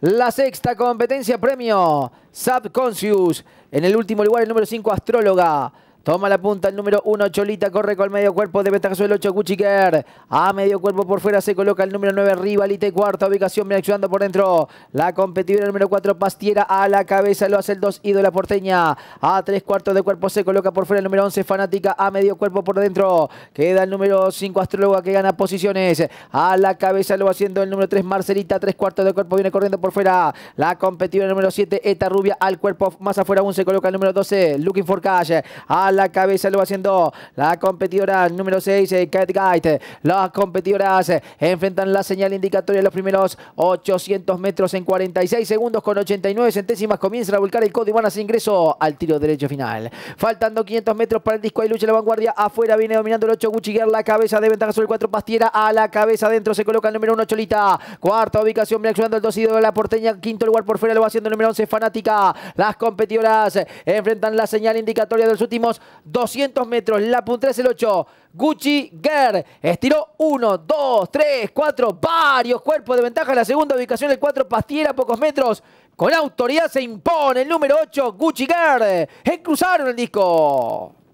la sexta competencia premio, Subconscious. En el último lugar, el número 5, Astróloga. Toma la punta el número 1, Cholita, corre con el medio cuerpo de ventaja el 8, Kuchiker, A medio cuerpo por fuera se coloca el número 9, Rivalite, cuarta ubicación, viene ayudando por dentro. La competidora número 4, Pastiera, a la cabeza lo hace el 2, Ídola Porteña. A tres cuartos de cuerpo se coloca por fuera el número 11, Fanática, a medio cuerpo por dentro. Queda el número 5, Astróloga, que gana posiciones. A la cabeza lo va haciendo el número 3, Marcelita, tres cuartos de cuerpo viene corriendo por fuera. La competidora número 7, Eta Rubia, al cuerpo más afuera aún se coloca el número 12, Looking for Cash. A la cabeza lo va haciendo la competidora número 6, Kate eh, Guide. Las competidoras eh, enfrentan la señal indicatoria de los primeros 800 metros en 46 segundos con 89 centésimas. Comienzan a volcar el código y van a ingreso al tiro derecho final. Faltando 500 metros para el disco. hay lucha la vanguardia. Afuera viene dominando el 8 Gucci La cabeza de ventaja sobre el 4 Pastiera. A la cabeza adentro se coloca el número 1 Cholita. Cuarta ubicación. Viene el 2 de la porteña. Quinto lugar por fuera lo va haciendo el número 11 Fanática. Las competidoras eh, enfrentan la señal indicatoria de los últimos 200 metros, la puntera es el 8. Gucci Ger estiró 1, 2, 3, 4, varios cuerpos de ventaja. La segunda ubicación, el 4, Pastiera, pocos metros. Con autoridad se impone el número 8, Gucci Ger. Cruzaron el disco.